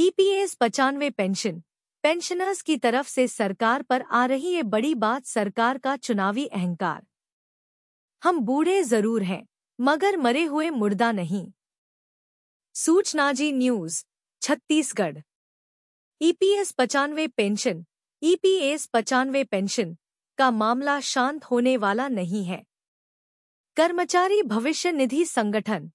EPS e पचानवे pension pensioners की तरफ से सरकार पर आ रही ये बड़ी बात सरकार का चुनावी अहंकार हम बूढ़े जरूर हैं मगर मरे हुए मुर्दा नहीं सूचना जी न्यूज छत्तीसगढ़ ईपीएस e पचानवे पेंशन ईपीएस e पचानवे पेंशन का मामला शांत होने वाला नहीं है कर्मचारी भविष्य निधि संगठन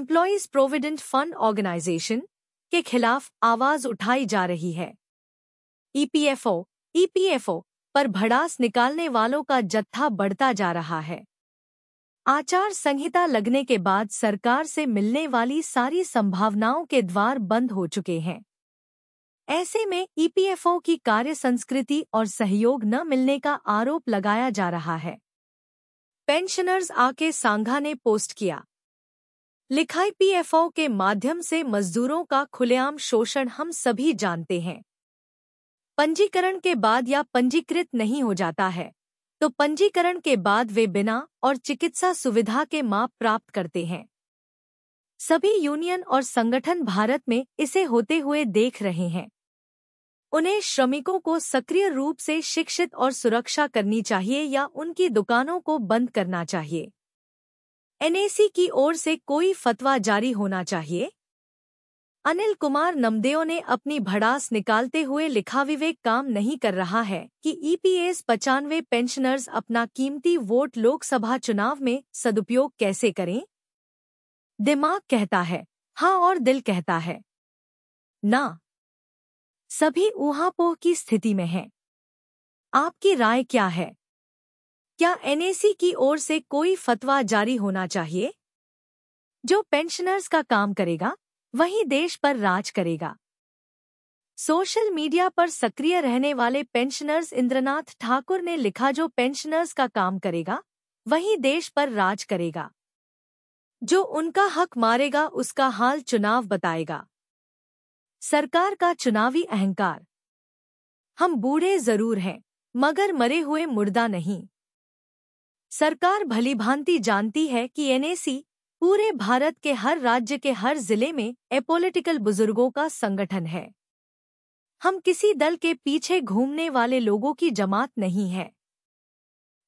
एम्प्लॉयज प्रोविडेंट फंड ऑर्गेनाइजेशन के खिलाफ आवाज उठाई जा रही है ईपीएफओ e ईपीएफओ e पर भड़ास निकालने वालों का जत्था बढ़ता जा रहा है आचार संहिता लगने के बाद सरकार से मिलने वाली सारी संभावनाओं के द्वार बंद हो चुके हैं ऐसे में ईपीएफओ e की कार्य संस्कृति और सहयोग न मिलने का आरोप लगाया जा रहा है पेंशनर्स आके सांघा ने पोस्ट किया लिखाई पीएफओ के माध्यम से मजदूरों का खुलेआम शोषण हम सभी जानते हैं पंजीकरण के बाद या पंजीकृत नहीं हो जाता है तो पंजीकरण के बाद वे बिना और चिकित्सा सुविधा के माप प्राप्त करते हैं सभी यूनियन और संगठन भारत में इसे होते हुए देख रहे हैं उन्हें श्रमिकों को सक्रिय रूप से शिक्षित और सुरक्षा करनी चाहिए या उनकी दुकानों को बंद करना चाहिए एनएसी की ओर से कोई फतवा जारी होना चाहिए अनिल कुमार नमदेव ने अपनी भड़ास निकालते हुए लिखा विवेक काम नहीं कर रहा है कि ईपीएस e पचानवे पेंशनर्स अपना कीमती वोट लोकसभा चुनाव में सदुपयोग कैसे करें दिमाग कहता है हाँ और दिल कहता है ना सभी ऊहापोह की स्थिति में हैं। आपकी राय क्या है क्या एनएसी की ओर से कोई फतवा जारी होना चाहिए जो पेंशनर्स का काम करेगा वही देश पर राज करेगा सोशल मीडिया पर सक्रिय रहने वाले पेंशनर्स इंद्रनाथ ठाकुर ने लिखा जो पेंशनर्स का काम करेगा वही देश पर राज करेगा जो उनका हक मारेगा उसका हाल चुनाव बताएगा सरकार का चुनावी अहंकार हम बूढ़े जरूर हैं मगर मरे हुए मुर्दा नहीं सरकार भलीभांति जानती है कि एनएसी पूरे भारत के हर राज्य के हर जिले में एपोलिटिकल बुजुर्गों का संगठन है हम किसी दल के पीछे घूमने वाले लोगों की जमात नहीं है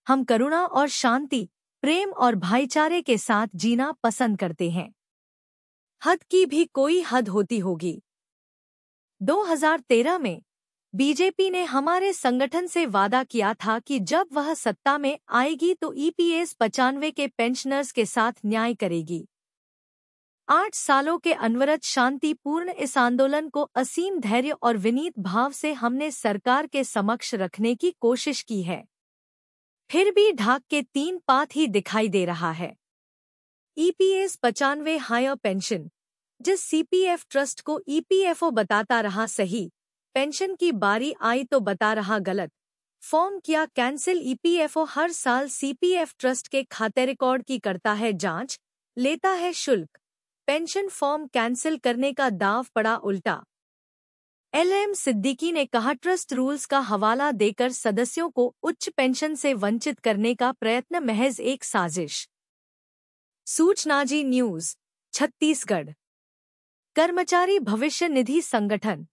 हम करुणा और शांति प्रेम और भाईचारे के साथ जीना पसंद करते हैं हद की भी कोई हद होती होगी 2013 में बीजेपी ने हमारे संगठन से वादा किया था कि जब वह सत्ता में आएगी तो ईपीएस e पचानवे के पेंशनर्स के साथ न्याय करेगी आठ सालों के अनवरत शांतिपूर्ण इस आंदोलन को असीम धैर्य और विनीत भाव से हमने सरकार के समक्ष रखने की कोशिश की है फिर भी ढाक के तीन पात ही दिखाई दे रहा है ईपीएस e पचानवे हायर पेंशन जिस सीपीएफ ट्रस्ट को ईपीएफओ e बताता रहा सही पेंशन की बारी आई तो बता रहा गलत फॉर्म किया कैंसिल ईपीएफओ हर साल सीपीएफ ट्रस्ट के खाते रिकॉर्ड की करता है जांच लेता है शुल्क पेंशन फॉर्म कैंसिल करने का दाव पड़ा उल्टा एलएम सिद्दीकी ने कहा ट्रस्ट रूल्स का हवाला देकर सदस्यों को उच्च पेंशन से वंचित करने का प्रयत्न महज एक साजिश सूचना जी न्यूज छत्तीसगढ़ कर्मचारी भविष्य निधि संगठन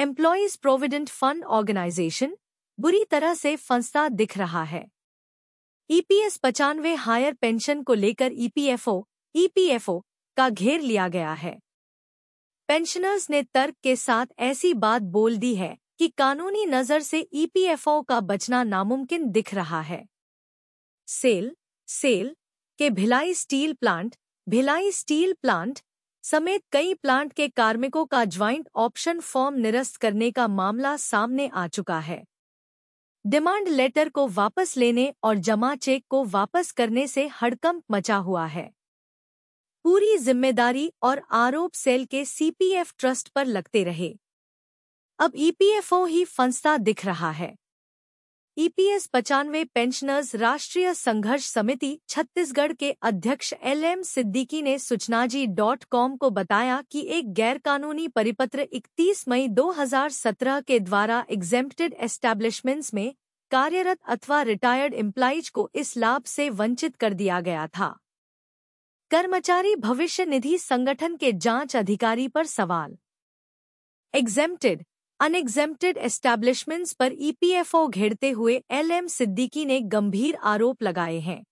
एम्प्लॉयज प्रोविडेंट फंड ऑर्गेनाइजेशन बुरी तरह से फंसता दिख रहा है ईपीएस e पचानवे हायर पेंशन को लेकर ईपीएफओ e ईपीएफओ e का घेर लिया गया है पेंशनर्स ने तर्क के साथ ऐसी बात बोल दी है कि कानूनी नजर से ईपीएफओ का बचना नामुमकिन दिख रहा है सेल सेल के Bhilai steel plant Bhilai steel plant समेत कई प्लांट के कार्मिकों का ज्वाइंट ऑप्शन फॉर्म निरस्त करने का मामला सामने आ चुका है डिमांड लेटर को वापस लेने और जमा चेक को वापस करने से हड़कंप मचा हुआ है पूरी जिम्मेदारी और आरोप सेल के सीपीएफ ट्रस्ट पर लगते रहे अब ईपीएफओ e ही फंसता दिख रहा है ईपीएस e पचानवे पेंशनर्स राष्ट्रीय संघर्ष समिति छत्तीसगढ़ के अध्यक्ष एल एम सिद्दीकी ने सूचनाजी डॉट कॉम को बताया कि एक गैरकानूनी परिपत्र 31 मई 2017 के द्वारा एग्जेम्प्टेड एस्टैब्लिशमेंट्स में कार्यरत अथवा रिटायर्ड एम्प्लाइज को इस लाभ से वंचित कर दिया गया था कर्मचारी भविष्य निधि संगठन के जांच अधिकारी पर सवाल एग्जेम्प्टेड अनएग्जेम्प्टेड एस्टैब्लिशमेंट्स पर ईपीएफओ घेरते हुए एलएम सिद्दीकी ने गंभीर आरोप लगाए हैं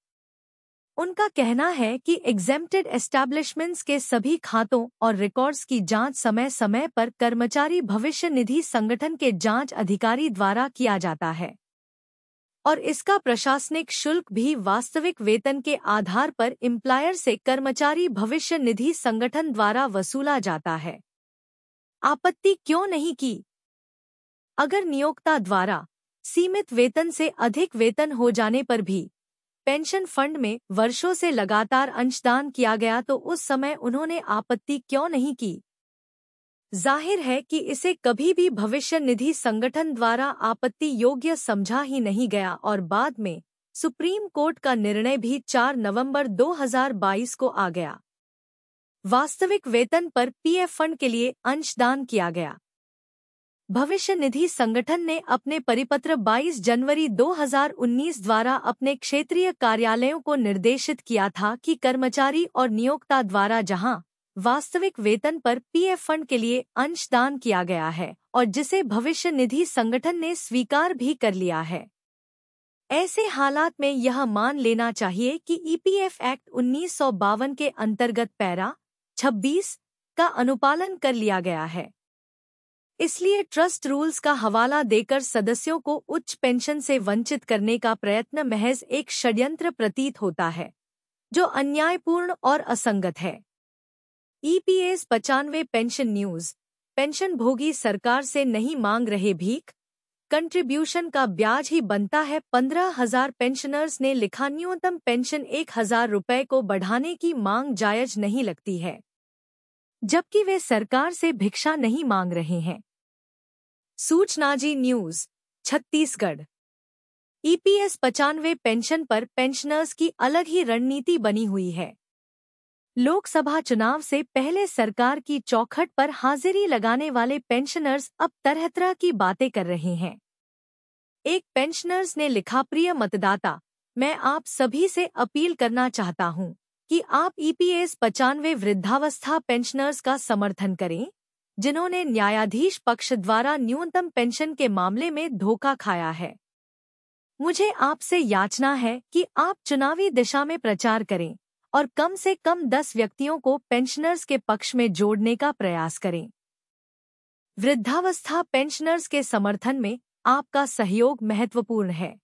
उनका कहना है कि एग्जेम्प्टेड एस्टैब्लिशमेंट्स के सभी खातों और रिकॉर्ड्स की जांच समय समय पर कर्मचारी भविष्य निधि संगठन के जांच अधिकारी द्वारा किया जाता है और इसका प्रशासनिक शुल्क भी वास्तविक वेतन के आधार पर इम्प्लायर से कर्मचारी भविष्य निधि संगठन द्वारा वसूला जाता है आपत्ति क्यों नहीं की अगर नियोक्ता द्वारा सीमित वेतन से अधिक वेतन हो जाने पर भी पेंशन फंड में वर्षों से लगातार अंशदान किया गया तो उस समय उन्होंने आपत्ति क्यों नहीं की जाहिर है कि इसे कभी भी भविष्य निधि संगठन द्वारा आपत्ति योग्य समझा ही नहीं गया और बाद में सुप्रीम कोर्ट का निर्णय भी 4 नवंबर 2022 को आ गया वास्तविक वेतन पर पीएफ फंड के लिए अंशदान किया गया भविष्य निधि संगठन ने अपने परिपत्र 22 जनवरी 2019 द्वारा अपने क्षेत्रीय कार्यालयों को निर्देशित किया था कि कर्मचारी और नियोक्ता द्वारा जहां वास्तविक वेतन पर पीएफ फंड के लिए अंशदान किया गया है और जिसे भविष्य निधि संगठन ने स्वीकार भी कर लिया है ऐसे हालात में यह मान लेना चाहिए कि ईपीएफ एक्ट उन्नीस के अंतर्गत पैरा छब्बीस का अनुपालन कर लिया गया है इसलिए ट्रस्ट रूल्स का हवाला देकर सदस्यों को उच्च पेंशन से वंचित करने का प्रयत्न महज एक षड्यंत्र प्रतीत होता है जो अन्यायपूर्ण और असंगत है ईपीएस e पचानवे पेंशन न्यूज पेंशन भोगी सरकार से नहीं मांग रहे भीख कंट्रीब्यूशन का ब्याज ही बनता है पंद्रह हजार पेंशनर्स ने लिखा न्यूनतम पेंशन एक हजार रुपये को बढ़ाने की मांग जायज नहीं लगती है जबकि वे सरकार से भिक्षा नहीं मांग रहे हैं सूचना जी न्यूज छत्तीसगढ़ ईपीएस e पचानवे पेंशन पर पेंशनर्स की अलग ही रणनीति बनी हुई है लोकसभा चुनाव से पहले सरकार की चौखट पर हाजिरी लगाने वाले पेंशनर्स अब तरह तरह की बातें कर रहे हैं एक पेंशनर्स ने लिखा प्रिय मतदाता मैं आप सभी से अपील करना चाहता हूं कि आप ईपीएस e पचानवे वृद्धावस्था पेंशनर्स का समर्थन करें जिन्होंने न्यायाधीश पक्ष द्वारा न्यूनतम पेंशन के मामले में धोखा खाया है मुझे आपसे याचना है कि आप चुनावी दिशा में प्रचार करें और कम से कम दस व्यक्तियों को पेंशनर्स के पक्ष में जोड़ने का प्रयास करें वृद्धावस्था पेंशनर्स के समर्थन में आपका सहयोग महत्वपूर्ण है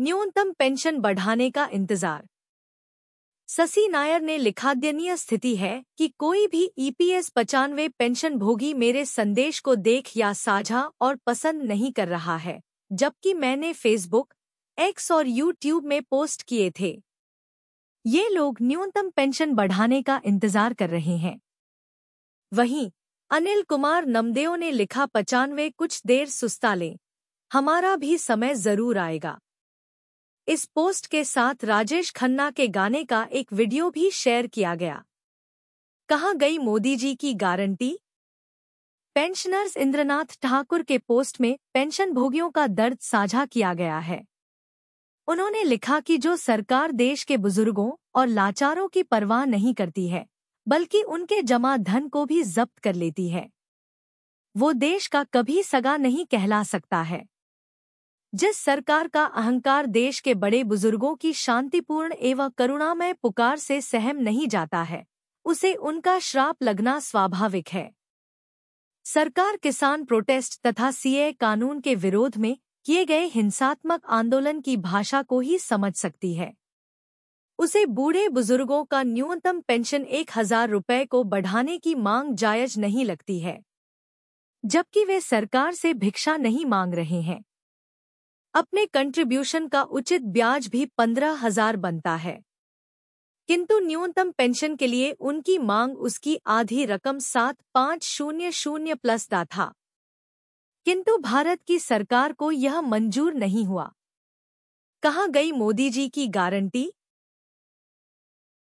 न्यूनतम पेंशन बढ़ाने का इंतजार शशि नायर ने लिखाद्यनीय स्थिति है कि कोई भी ईपीएस e पचानवे पेंशन भोगी मेरे संदेश को देख या साझा और पसंद नहीं कर रहा है जबकि मैंने फेसबुक एक्स और यूट्यूब में पोस्ट किए थे ये लोग न्यूनतम पेंशन बढ़ाने का इंतजार कर रहे हैं वहीं अनिल कुमार नमदेव ने लिखा पचानवे कुछ देर सुस्ता लें हमारा भी समय जरूर आएगा इस पोस्ट के साथ राजेश खन्ना के गाने का एक वीडियो भी शेयर किया गया कहा गई मोदी जी की गारंटी पेंशनर्स इंद्रनाथ ठाकुर के पोस्ट में पेंशन भोगियों का दर्द साझा किया गया है उन्होंने लिखा कि जो सरकार देश के बुजुर्गों और लाचारों की परवाह नहीं करती है बल्कि उनके जमा धन को भी जब्त कर लेती है वो देश का कभी सगा नहीं कहला सकता है जिस सरकार का अहंकार देश के बड़े बुजुर्गों की शांतिपूर्ण एवं करुणामय पुकार से सहम नहीं जाता है उसे उनका श्राप लगना स्वाभाविक है सरकार किसान प्रोटेस्ट तथा सीए कानून के विरोध में किए गए हिंसात्मक आंदोलन की भाषा को ही समझ सकती है उसे बूढ़े बुजुर्गों का न्यूनतम पेंशन एक हजार रुपये को बढ़ाने की मांग जायज नहीं लगती है जबकि वे सरकार से भिक्षा नहीं मांग रहे हैं अपने कंट्रीब्यूशन का उचित ब्याज भी पंद्रह हजार बनता है किंतु न्यूनतम पेंशन के लिए उनकी मांग उसकी आधी रकम सात पाँच शून्य शून्य प्लस दा था किंतु भारत की सरकार को यह मंजूर नहीं हुआ कहा गई मोदी जी की गारंटी